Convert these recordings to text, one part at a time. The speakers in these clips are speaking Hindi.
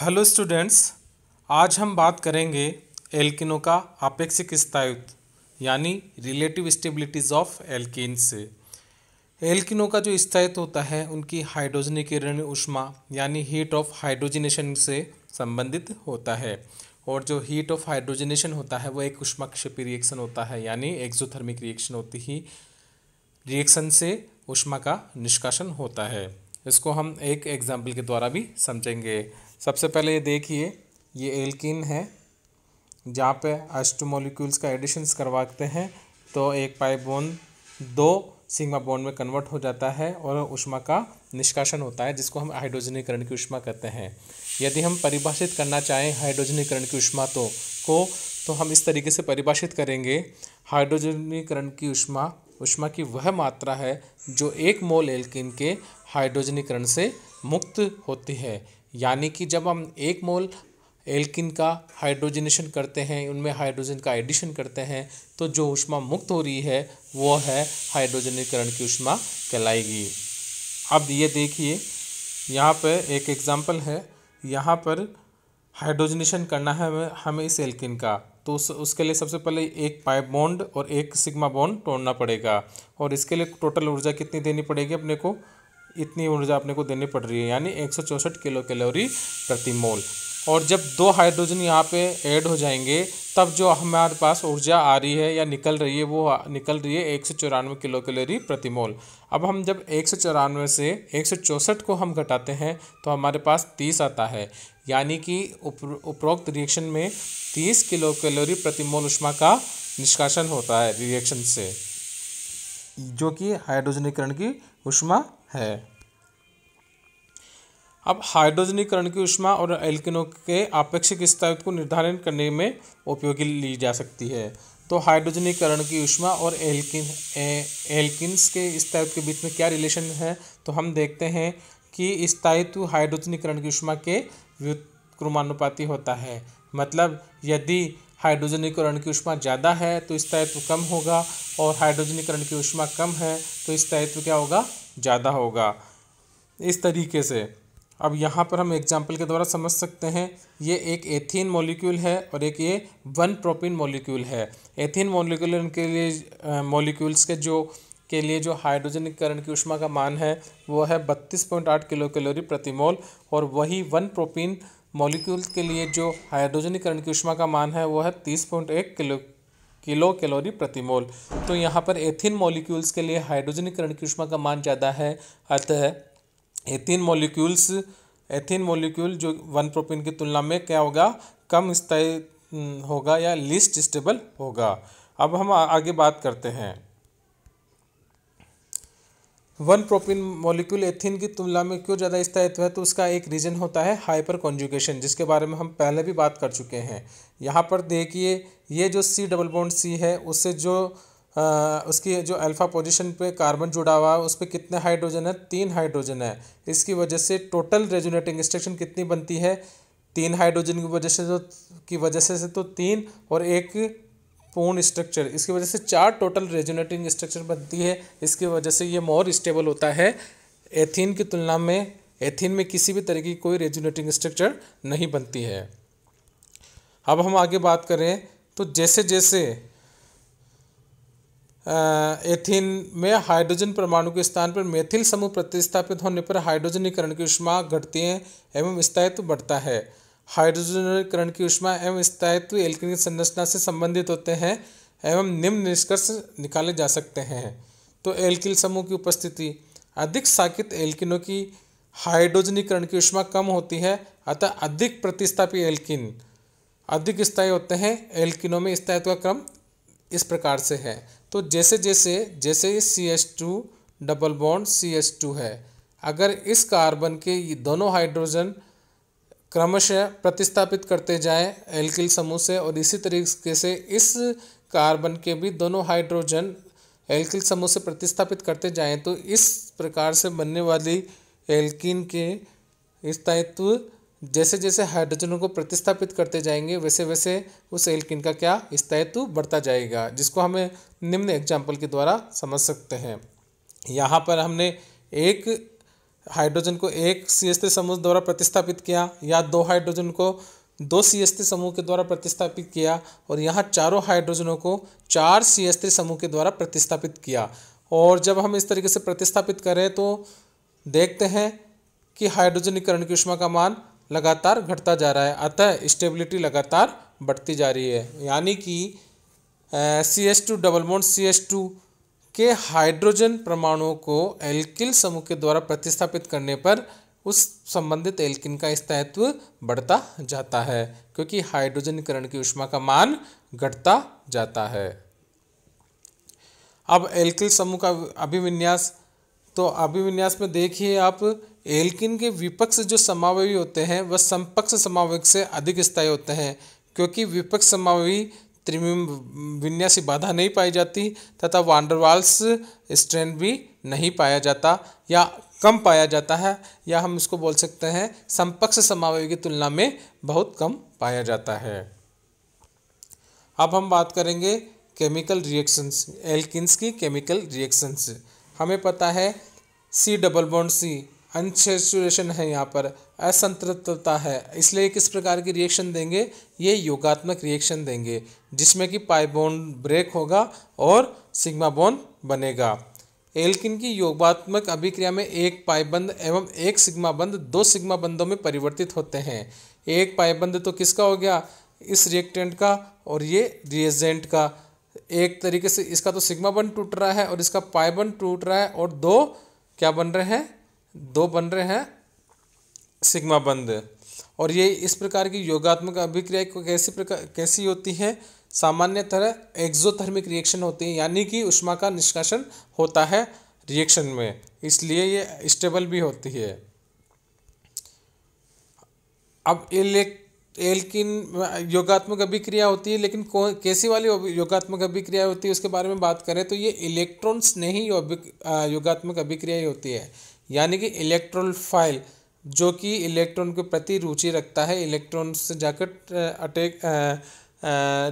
हेलो स्टूडेंट्स आज हम बात करेंगे एल्किनों का आपेक्षिक स्थायित्व यानी रिलेटिव स्टेबिलिटीज ऑफ एल्किन से एल्किनों का जो स्थायित्व होता है उनकी हाइड्रोजनीकरण ऊष्मा यानी हीट ऑफ हाइड्रोजनेशन से संबंधित होता है और जो हीट ऑफ हाइड्रोजनेशन होता है वो एक क्षेपी रिएक्शन होता है यानी एक्जोथर्मिक रिएक्शन होती ही रिएक्शन से उष्मा का निष्कासन होता है इसको हम एक एग्जाम्पल के द्वारा भी समझेंगे सबसे पहले ये देखिए ये एल्किन है जहाँ पे अष्ट मोलिक्यूल्स का एडिशंस करवाते हैं तो एक पाई बोन दो सिग्मा बोन में कन्वर्ट हो जाता है और उष्मा का निष्कासन होता है जिसको हम हाइड्रोजनीकरण की उष्मा कहते हैं यदि हम परिभाषित करना चाहें हाइड्रोजनीकरण की उष्मा तो को तो हम इस तरीके से परिभाषित करेंगे हाइड्रोजनीकरण की उष्मा उष्मा की वह मात्रा है जो एक मोल एल्किन के हाइड्रोजनीकरण से मुक्त होती है यानी कि जब हम एक मोल एल्किन का हाइड्रोजनेशन करते हैं उनमें हाइड्रोजन का एडिशन करते हैं तो जो ऊष्मा मुक्त हो रही है वो है हाइड्रोजनीकरण की ऊष्मा कहलाएगी अब ये देखिए यहाँ पर एक एग्ज़ाम्पल है यहाँ पर हाइड्रोजनेशन करना है हमें हमें इस एल्किन का तो उस उसके लिए सबसे पहले एक पाइप बॉन्ड और एक सिग्मा बॉन्ड तोड़ना पड़ेगा और इसके लिए टोटल ऊर्जा कितनी देनी पड़ेगी अपने को इतनी ऊर्जा अपने को देनी पड़ रही है यानी एक किलो कैलोरी प्रति मोल और जब दो हाइड्रोजन यहाँ पे ऐड हो जाएंगे तब जो हमारे पास ऊर्जा आ रही है या निकल रही है वो निकल रही है एक सौ चौरानवे किलो कैलोरी प्रति मोल अब हम जब एक सौ चौरानवे से एक सौ चौंसठ को हम घटाते हैं तो हमारे पास तीस आता है यानी कि उप, उपरोक्त रिएक्शन में तीस किलो कैलोरी प्रति मोल उष्मा का निष्कासन होता है रिएक्शन से जो कि हाइड्रोजनीकरण की उष्मा है अब हाइड्रोजनीकरण की ऊष्मा और एल्किनों के आपेक्षिक स्थायित्व को निर्धारण करने में उपयोगी ली जा सकती है तो हाइड्रोजनीकरण की ऊष्मा और एल्किन एल्किन्स के स्थायित्व के बीच में क्या रिलेशन है तो हम देखते हैं कि स्थायित्व हाइड्रोजनीकरण की ऊष्मा के व्युत्क्रमानुपाती होता है मतलब यदि हाइड्रोजनीकरण की ऊष्मा ज़्यादा है तो स्थायित्व कम होगा और हाइड्रोजनीकरण की ऊष्मा कम है तो स्थायित्व क्या होगा ज़्यादा होगा इस तरीके से अब यहाँ पर हम एग्जाम्पल के द्वारा समझ सकते हैं ये एक एथीन मॉलिक्यूल है और एक ये वन प्रोपीन मॉलिक्यूल है एथीन मॉलिक्यूल के लिए मॉलिक्यूल्स के जो के लिए जो हाइड्रोजनीकरण की ऊष्मा का मान है वो है बत्तीस पॉइंट आठ किलो कैलोरी प्रतिमोल और वही वन प्रोपीन मॉलिक्यूल के लिए जो हाइड्रोजनीकरण की ऊष्मा का मान है वो है तीस पॉइंट एक किलो किलो कैलोरी प्रति मोल तो यहाँ पर एथिन मॉलिक्यूल्स के लिए हाइड्रोजनीकरण की ऊष्मा का मान ज़्यादा है अतः एथिन मॉलिक्यूल्स एथिन मॉलिक्यूल जो वन प्रोपीन की तुलना में क्या होगा कम स्थायी होगा या लिस्ट स्टेबल होगा अब हम आगे बात करते हैं वन प्रोपिन मॉलिक्यूल एथिन की तुलना में क्यों ज़्यादा स्थायित्व है तो उसका एक रीज़न होता है हाइपर कॉन्जुकेशन जिसके बारे में हम पहले भी बात कर चुके हैं यहाँ पर देखिए ये जो सी डबल बॉन्ड सी है उससे जो आ, उसकी जो अल्फ़ा पोजीशन पे कार्बन जुड़ा हुआ है उस पर कितने हाइड्रोजन है तीन हाइड्रोजन है इसकी वजह से टोटल रेजुनेटिंग स्ट्रक्शन कितनी बनती है तीन हाइड्रोजन की वजह से तो की वजह से तो तीन और एक पूर्ण स्ट्रक्चर इसकी वजह से चार टोटल रेजोनेटिंग स्ट्रक्चर बनती है इसकी वजह से ये मोर स्टेबल होता है एथीन की तुलना में एथीन में किसी भी तरह की कोई रेजोनेटिंग स्ट्रक्चर नहीं बनती है अब हम आगे बात करें तो जैसे जैसे एथीन में हाइड्रोजन परमाणु के स्थान पर मेथिल समूह प्रतिस्थापित होने पर हाइड्रोजनीकरण की उष्मा घटती है एवं स्थायित्व बढ़ता है हाइड्रोजनकरण की ऊष्मा एवं स्थायित्व एल्किनिक संरचना से संबंधित होते हैं एवं निम्न निष्कर्ष निकाले जा सकते हैं तो एल्किल समूह की उपस्थिति अधिक साकित एल्किनों की हाइड्रोजनीकरण की ऊष्मा कम होती है अतः अधिक प्रतिस्थापी एल्किन अधिक स्थायी होते हैं एल्किनों में स्थायित्व का क्रम इस प्रकार से है तो जैसे जैसे जैसे C S two double bond C S two है अगर इस कार्बन के दोनों हाइड्रोजन क्रमशः प्रतिस्थापित करते जाएं एल्किल समूह से और इसी तरीके से इस कार्बन के भी दोनों हाइड्रोजन एल्किल समूह से प्रतिस्थापित करते जाएं तो इस प्रकार से बनने वाली एल्किन के स्थायित्व जैसे जैसे हाइड्रोजनों को प्रतिस्थापित करते जाएंगे वैसे वैसे उस एल्किन का क्या स्थायित्व बढ़ता जाएगा जिसको हमें निम्न एग्जाम्पल के द्वारा समझ सकते हैं यहाँ पर हमने एक हाइड्रोजन को एक सी एस समूह द्वारा प्रतिस्थापित किया या दो हाइड्रोजन को दो सी एस समूह के द्वारा प्रतिस्थापित किया और यहाँ चारों हाइड्रोजनों को चार सी एस समूह के द्वारा प्रतिस्थापित किया और जब हम इस तरीके से प्रतिस्थापित करें तो देखते हैं कि हाइड्रोजनीकरण की ऊष्मा का मान लगातार घटता जा रहा है अतः स्टेबिलिटी लगातार बढ़ती जा रही है यानी कि सी एस टू डबल मोन सी एस टू के हाइड्रोजन परमाणुओं को एल्किल समूह के द्वारा प्रतिस्थापित करने पर उस संबंधित एल्किन का स्थायित्व बढ़ता जाता है क्योंकि हाइड्रोजनीकरण की उष्मा का मान घटता जाता है अब एल्किल समूह का अभिविन्यास तो अभिविन्यास में देखिए आप एल्किन के विपक्ष जो समावयवी होते हैं वह संपक्ष समावयी से अधिक स्थायी होते हैं क्योंकि विपक्ष समावयवी त्रिबिंब विन्यासी बाधा नहीं पाई जाती तथा वांडरवाल्स स्ट्रेन भी नहीं पाया जाता या कम पाया जाता है या हम इसको बोल सकते हैं संपक्ष समावय की तुलना में बहुत कम पाया जाता है अब हम बात करेंगे केमिकल रिएक्शंस एल्किन्स की केमिकल रिएक्शंस हमें पता है C double bond C unsaturation है यहाँ पर असंतृप्तता है इसलिए किस प्रकार की रिएक्शन देंगे ये योगात्मक रिएक्शन देंगे जिसमें कि पाई बॉन्ड ब्रेक होगा और सिग्मा बॉन्ड बनेगा एल्किन की योगात्मक अभिक्रिया में एक पाइबंद एवं एक सिग्मा बंद दो सिग्मा बंदों में परिवर्तित होते हैं एक पाईबंद तो किसका हो गया इस रिएक्टेंट का और ये रिएजेंट का एक तरीके से इसका तो सिग्मा बंद टूट रहा है और इसका पाईबंद टूट रहा है और दो क्या बन रहे हैं दो बन रहे हैं सिग्मा बंद और ये इस प्रकार की योगात्मक अभिक्रिया को कैसी प्रकार कैसी होती है सामान्य तरह एक्जोथर्मिक रिएक्शन होती है यानी कि उष्मा का निष्कासन होता है रिएक्शन में इसलिए ये स्टेबल भी होती है अब इलेक् एल्किन योगात्मक अभिक्रिया होती है लेकिन कौन कैसी वाली योगात्मक अभिक्रिया होती है उसके बारे में बात करें तो ये इलेक्ट्रॉन्स स्नेही योगात्मक अभिक्रिया होती है यानी कि इलेक्ट्रोल फाइल जो कि इलेक्ट्रॉन के प्रति रुचि रखता है इलेक्ट्रॉन से जाकर अटैक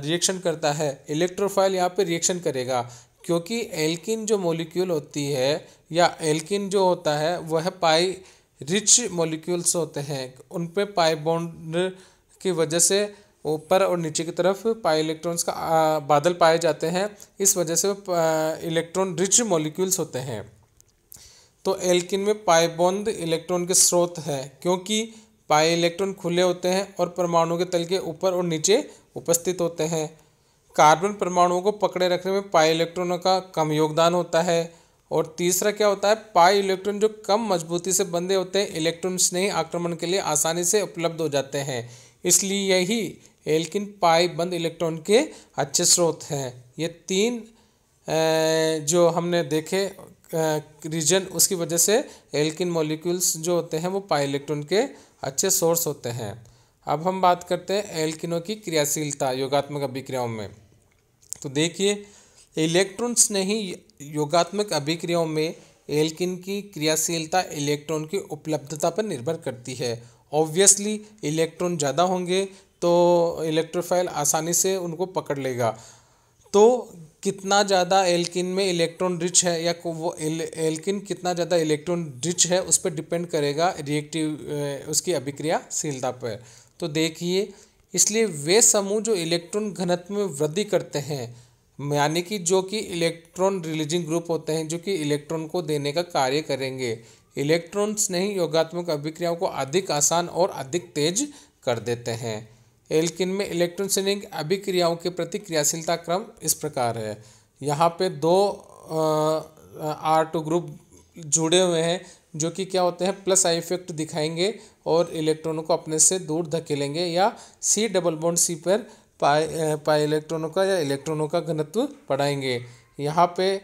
रिएक्शन करता है इलेक्ट्रोफाइल यहाँ पे रिएक्शन करेगा क्योंकि एल्किन जो मॉलिक्यूल होती है या एल्किन जो होता है वह पाई रिच मॉलिक्यूल्स होते हैं उन पे पाई बॉन्ड की वजह से ऊपर और नीचे की तरफ पाई इलेक्ट्रॉन्स का बादल पाए जाते हैं इस वजह से इलेक्ट्रॉन रिच मॉलिक्यूल्स होते हैं तो एल्किन में बंद इलेक्ट्रॉन के स्रोत है क्योंकि पाई इलेक्ट्रॉन खुले होते हैं और परमाणु के तल के ऊपर और नीचे उपस्थित होते हैं कार्बन परमाणुओं को पकड़े रखने में पाई इलेक्ट्रॉनों का कम योगदान होता है और तीसरा क्या होता है पाई इलेक्ट्रॉन जो कम मजबूती से बंधे होते हैं इलेक्ट्रॉन स्नेही आक्रमण के लिए आसानी से उपलब्ध हो जाते हैं इसलिए यही एल्किन पाई बंद इलेक्ट्रॉन के अच्छे स्रोत हैं ये तीन जो हमने देखे रीजन उसकी वजह से एल्किन मॉलिक्यूल्स जो होते हैं वो पाई इलेक्ट्रॉन के अच्छे सोर्स होते हैं अब हम बात करते हैं एल्किनों की क्रियाशीलता योगात्मक अभिक्रियाओं में तो देखिए इलेक्ट्रॉन्स ने ही योगात्मक अभिक्रियाओं में एल्किन की क्रियाशीलता इलेक्ट्रॉन की उपलब्धता पर निर्भर करती है ऑब्वियसली इलेक्ट्रॉन ज़्यादा होंगे तो इलेक्ट्रोफाइल आसानी से उनको पकड़ लेगा तो कितना ज़्यादा एल्किन में इलेक्ट्रॉन रिच है या वो एल्किन कितना ज़्यादा इलेक्ट्रॉन रिच है उस पर डिपेंड करेगा रिएक्टिव उसकी अभिक्रियाशीलता पर तो देखिए इसलिए वे समूह जो इलेक्ट्रॉन घनत्व में वृद्धि करते हैं यानी कि जो कि इलेक्ट्रॉन रिलीजिंग ग्रुप होते हैं जो कि इलेक्ट्रॉन को देने का कार्य करेंगे इलेक्ट्रॉन्स नहीं योगात्मक अभिक्रियाओं को अधिक आसान और अधिक तेज कर देते हैं एल्किन में इलेक्ट्रॉन सेनिंग अभिक्रियाओं के प्रति क्रियाशीलता क्रम इस प्रकार है यहाँ पे दो आर टू ग्रुप जुड़े हुए हैं जो कि क्या होते हैं प्लस आई इफेक्ट दिखाएंगे और इलेक्ट्रॉनों को अपने से दूर धकेलेंगे या सी डबल बॉन्ड सी पर पाई पाई इलेक्ट्रॉनों का या इलेक्ट्रॉनों का घनत्व बढ़ाएंगे यहाँ पे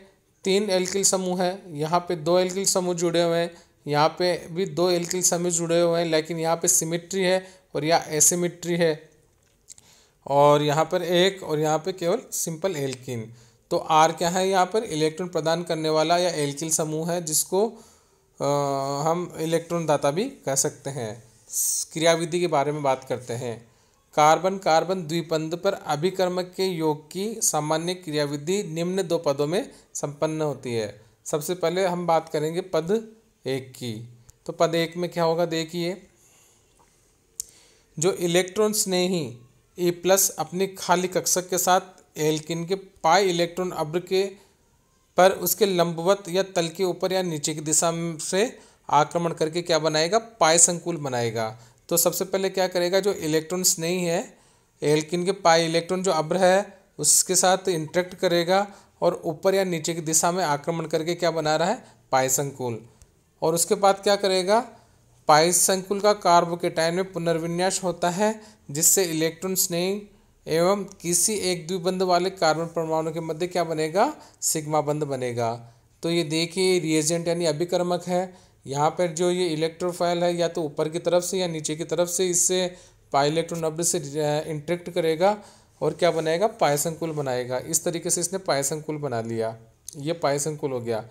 तीन एल्किल समूह है यहाँ पे दो एल्किल समूह जुड़े हुए हैं यहाँ पे भी दो एल्किल समूह जुड़े हुए हैं लेकिन यहाँ पे सिमेट्री है और यह एसिमेट्री है और यहाँ पर एक और यहाँ पे केवल सिंपल एल्किन तो आर क्या है यहाँ पर इलेक्ट्रॉन प्रदान करने वाला या एल्किल समूह है जिसको आ, हम इलेक्ट्रॉन दाता भी कह सकते हैं क्रियाविधि के बारे में बात करते हैं कार्बन कार्बन द्विपंद पर अभिकर्मक के योग की सामान्य क्रियाविधि निम्न दो पदों में संपन्न होती है सबसे पहले हम बात करेंगे पद एक की तो पद एक में क्या होगा देखिए जो इलेक्ट्रॉन स्नेही ए प्लस अपने खाली कक्षक के साथ एल्किन के पाई इलेक्ट्रॉन अब्र के पर उसके लंबवत या तल के ऊपर या नीचे की दिशा से आक्रमण करके क्या बनाएगा पाए संकुल बनाएगा तो सबसे पहले क्या करेगा जो इलेक्ट्रॉन्स नहीं है एल्किन के पाए इलेक्ट्रॉन जो अब्र है उसके साथ इंट्रैक्ट करेगा और ऊपर या नीचे की दिशा में आक्रमण करके क्या बना रहा है पाए संकुल और उसके बाद क्या करेगा पाइस संकुल का कार्बोकेटाइन में पुनर्विन्यास होता है जिससे इलेक्ट्रॉन स्नेह एवं किसी एक द्विबंध वाले कार्बन परमाणु के मध्य क्या बनेगा सिग्मा बंध बनेगा तो ये देखिए रिएजेंट यानी अभिक्रमक है यहाँ पर जो ये इलेक्ट्रोफाइल है या तो ऊपर की तरफ से या नीचे की तरफ से इससे पाई इलेक्ट्रॉन अब से इंट्रेक्ट करेगा और क्या बनाएगा पायसंकुल बनाएगा इस तरीके से इसने पायसंकुल बना लिया ये पायसंकुल हो गया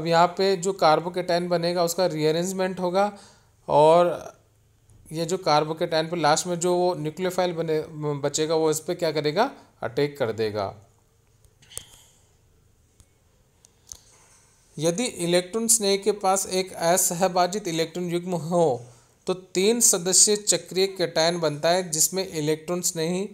अब यहाँ पे जो कार्बोकेटाइन बनेगा उसका रीअरेंजमेंट होगा और ये जो कार्बोकेटाइन पर लास्ट में जो वो न्यूक्लियोफाइल बने बचेगा वो इस पर क्या करेगा अटैक कर देगा यदि इलेक्ट्रॉन स्नेह के पास एक असहभाजित इलेक्ट्रॉन युग्म हो तो तीन सदस्य चक्रीय कैटायन बनता है जिसमें इलेक्ट्रॉन स्नेही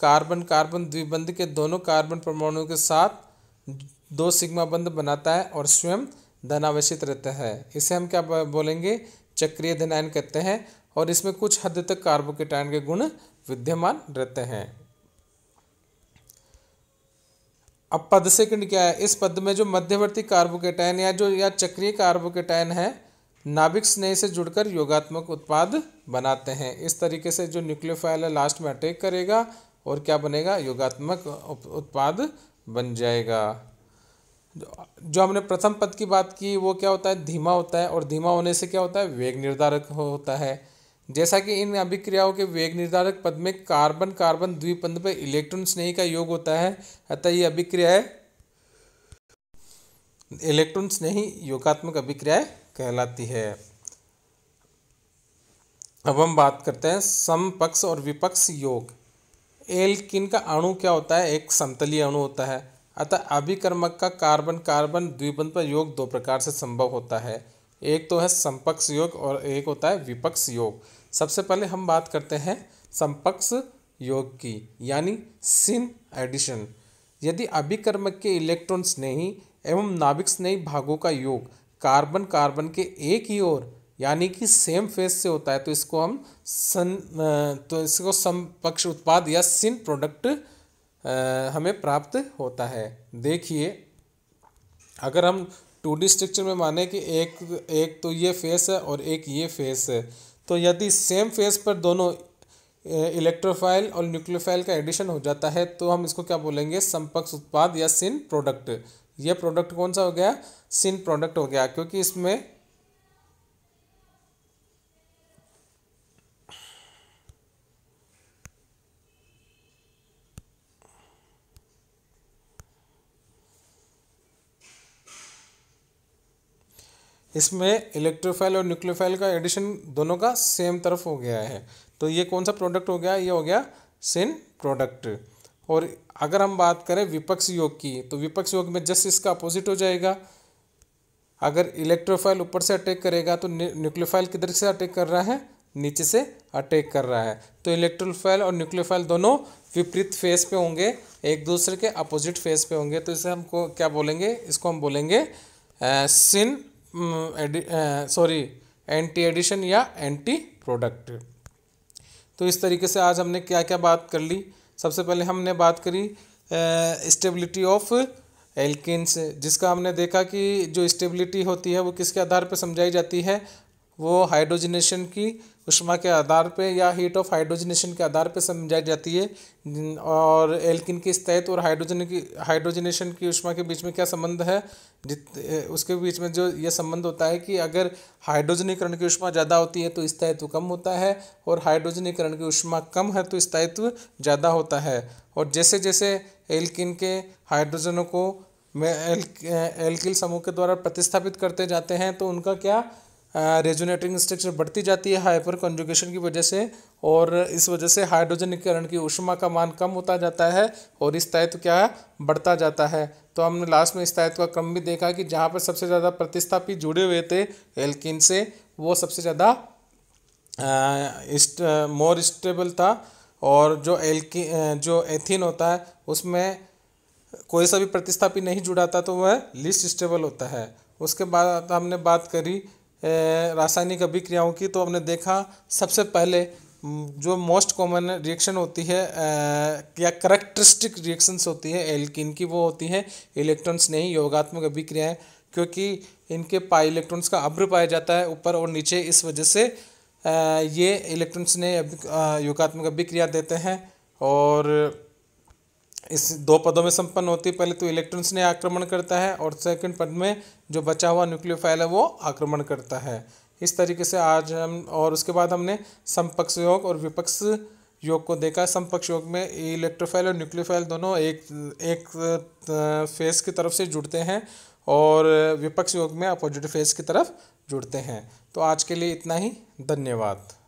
कार्बन कार्बन द्विबंध के दोनों कार्बन परमाणुओं के साथ दो सिग्मा बंध बनाता है और स्वयं धनावेशित रहता है इसे हम क्या बोलेंगे चक्रीय धन कहते हैं और इसमें कुछ हद तक कार्बोकेटायन के गुण विद्यमान रहते हैं अब पद सेकंड क्या है इस पद में जो मध्यवर्ती कार्बोकेटायन या जो या चक्रीय कार्बोकेटायन है नाभिक स्नेह से जुड़कर योगात्मक उत्पाद बनाते हैं इस तरीके से जो न्यूक्लियोफाइल है लास्ट में अटैक करेगा और क्या बनेगा योगात्मक उत्पाद बन जाएगा जो हमने प्रथम पद की बात की वो क्या होता है धीमा होता है और धीमा होने से क्या होता है वेग निर्धारक होता है जैसा कि इन अभिक्रियाओं के वेग निर्धारक पद में कार्बन कार्बन द्विपंद पर इलेक्ट्रॉन स्नेही का योग होता है अतः ये अभिक्रियाएं इलेक्ट्रॉन स्नेही योगात्मक अभिक्रियाएं कहलाती है अब हम बात करते हैं समपक्ष और विपक्ष योग एल किन का अणु क्या होता है एक समतलीय अणु होता है अतः अभिकर्मक का कार्बन कार्बन द्विबंध योग दो प्रकार से संभव होता है एक तो है संपक्ष योग और एक होता है विपक्ष योग सबसे पहले हम बात करते हैं संपक्ष योग की यानी सिन एडिशन यदि अभिकर्मक के इलेक्ट्रॉन स्नेही एवं नाभिक स्नेही भागों का योग कार्बन कार्बन के एक ही ओर यानी कि सेम फेज से होता है तो इसको हम सन तो इसको समपक्ष उत्पाद या सिन प्रोडक्ट हमें प्राप्त होता है देखिए अगर हम टू डी स्ट्रक्चर में माने कि एक एक तो ये फेस है और एक ये फेस है तो यदि सेम फेस पर दोनों इलेक्ट्रोफाइल और न्यूक्लियोफाइल का एडिशन हो जाता है तो हम इसको क्या बोलेंगे संपक्ष उत्पाद या सिन प्रोडक्ट यह प्रोडक्ट कौन सा हो गया सिन प्रोडक्ट हो गया क्योंकि इसमें इसमें इलेक्ट्रोफाइल और न्यूक्लियोफाइल का एडिशन दोनों का सेम तरफ हो गया है तो ये कौन सा प्रोडक्ट हो गया ये हो गया सिन प्रोडक्ट और अगर हम बात करें विपक्ष योग की तो विपक्ष योग में जस्ट इसका अपोजिट हो जाएगा अगर इलेक्ट्रोफाइल ऊपर से अटैक करेगा तो न्यूक्लियोफाइल किधर से अटैक कर रहा है नीचे से अटैक कर रहा है तो इलेक्ट्रोफाइल और न्यूक्लियोफाइल दोनों विपरीत फेस पे होंगे एक दूसरे के अपोजिट फेस पे होंगे तो इसे हमको क्या बोलेंगे इसको हम बोलेंगे सिन सॉरी एंटी एडिशन या एंटी प्रोडक्ट तो इस तरीके से आज हमने क्या क्या बात कर ली सबसे पहले हमने बात करी स्टेबिलिटी ऑफ एल्किन्स जिसका हमने देखा कि जो स्टेबिलिटी होती है वो किसके आधार पर समझाई जाती है वो हाइड्रोजनेशन की उष्मा के आधार पे या हीट ऑफ हाइड्रोजनेशन के आधार पे समझाई जाती है और एल्किन की स्थायित्व और हाइड्रोजन की हाइड्रोजनेशन की उष्मा के बीच में क्या संबंध है जित उसके बीच में जो ये संबंध होता है कि अगर हाइड्रोजनीकरण की उष्मा ज़्यादा होती है तो स्थायित्व कम होता है और हाइड्रोजनीकरण की उष्मा कम है तो स्थायित्व ज़्यादा होता है और जैसे जैसे एल्किन के हाइड्रोजनों को में एल एल्किल समूह के द्वारा प्रतिस्थापित करते जाते हैं तो उनका क्या रेजोनेटिंग स्ट्रक्चर बढ़ती जाती है हाइपर कंजुगेशन की वजह से और इस वजह से हाइड्रोजनीकरण की ऊष्मा का मान कम होता जाता है और स्थायित्व क्या है बढ़ता जाता है तो हमने लास्ट में इस का क्रम भी देखा कि जहाँ पर सबसे ज़्यादा प्रतिस्थापी जुड़े हुए थे एल्किन से वो सबसे ज़्यादा मोर स्टेबल था और जो एल्की जो एथिन होता है उसमें कोई सा भी प्रतिस्थापी नहीं जुड़ा था तो वह लिस्ट स्टेबल होता है उसके बाद हमने बात करी रासायनिक अभिक्रियाओं की तो हमने देखा सबसे पहले जो मोस्ट कॉमन रिएक्शन होती है या करेक्टरिस्टिक रिएक्शंस होती है एल्किन की वो होती है इलेक्ट्रॉन्स नहीं योगात्मक अभिक्रियाएं क्योंकि इनके पाई इलेक्ट्रॉन्स का अभ्र पाया जाता है ऊपर और नीचे इस वजह से ये इलेक्ट्रॉन्स ने योगात्मक अभिक्रिया देते हैं और इस दो पदों में संपन्न होती है पहले तो इलेक्ट्रॉन्स ने आक्रमण करता है और सेकंड पद में जो बचा हुआ न्यूक्लियोफाइल है वो आक्रमण करता है इस तरीके से आज हम और उसके बाद हमने संपक्ष योग और विपक्ष योग को देखा संपक्ष योग में इलेक्ट्रोफाइल और न्यूक्लियोफाइल दोनों एक एक फेस की तरफ से जुड़ते हैं और विपक्ष योग में अपोजिट फेस की तरफ जुड़ते हैं तो आज के लिए इतना ही धन्यवाद